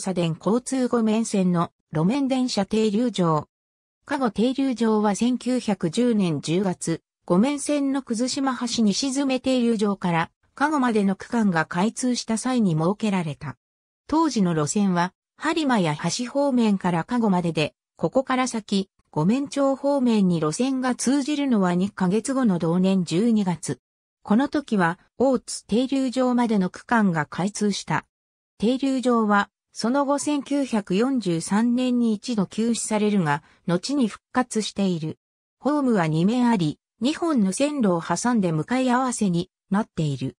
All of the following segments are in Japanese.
佐電交通五面線の路面電車停留場。加護停留場は1910年10月、五面線の葛島橋西詰停留場から加護までの区間が開通した際に設けられた。当時の路線は、播磨や橋方面から加護までで、ここから先、五面町方面に路線が通じるのは2ヶ月後の同年12月。この時は、大津停留場までの区間が開通した。停留場は、その後1943年に一度休止されるが、後に復活している。ホームは2面あり、2本の線路を挟んで向かい合わせになっている。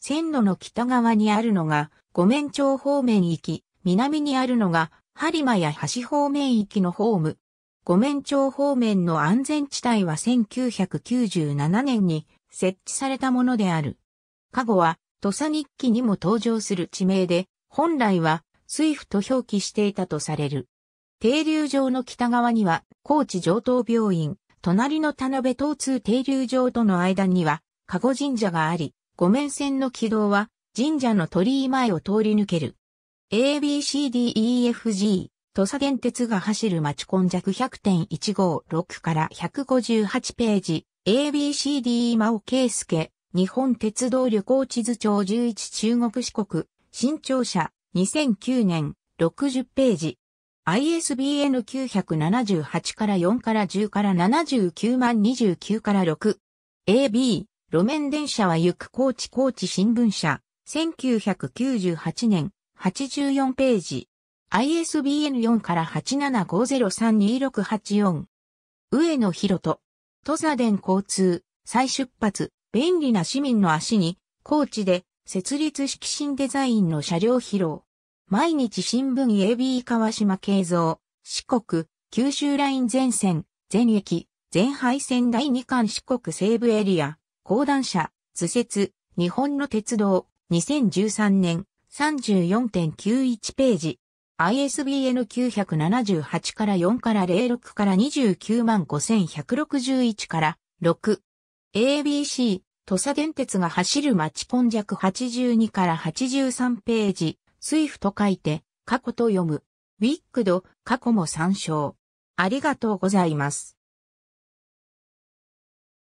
線路の北側にあるのが、五面町方面行き、南にあるのが、播磨や橋方面行きのホーム。五面町方面の安全地帯は1997年に設置されたものである。加護は、土佐日記にも登場する地名で、本来はスイフと表記していたとされる。停留場の北側には、高知上等病院、隣の田辺東通停留場との間には、加護神社があり、五面線の軌道は、神社の鳥居前を通り抜ける。ABCDEFG、土佐電鉄が走る町根弱100.156から158ページ、ABCDE 真尾圭介、日本鉄道旅行地図帳11中国四国、新庁舎、2009年、60ページ。ISBN 978から4から10から79万29から6。AB、路面電車は行く高知高知新聞社。1998年、84ページ。ISBN4 から875032684。上野博人。土佐電交通、再出発、便利な市民の足に、高知で、設立式新デザインの車両披露。毎日新聞 AB 川島慶三、四国、九州ライン全線、全駅、全廃線第二関四国西部エリア、高段車、図説、日本の鉄道、2013年、34.91ページ。ISBN 978から4から06から29万5161から6。ABC、土佐電鉄が走る町根弱82から83ページ。スイフと書いて、過去と読む。ウィックド、過去も参照。ありがとうございます。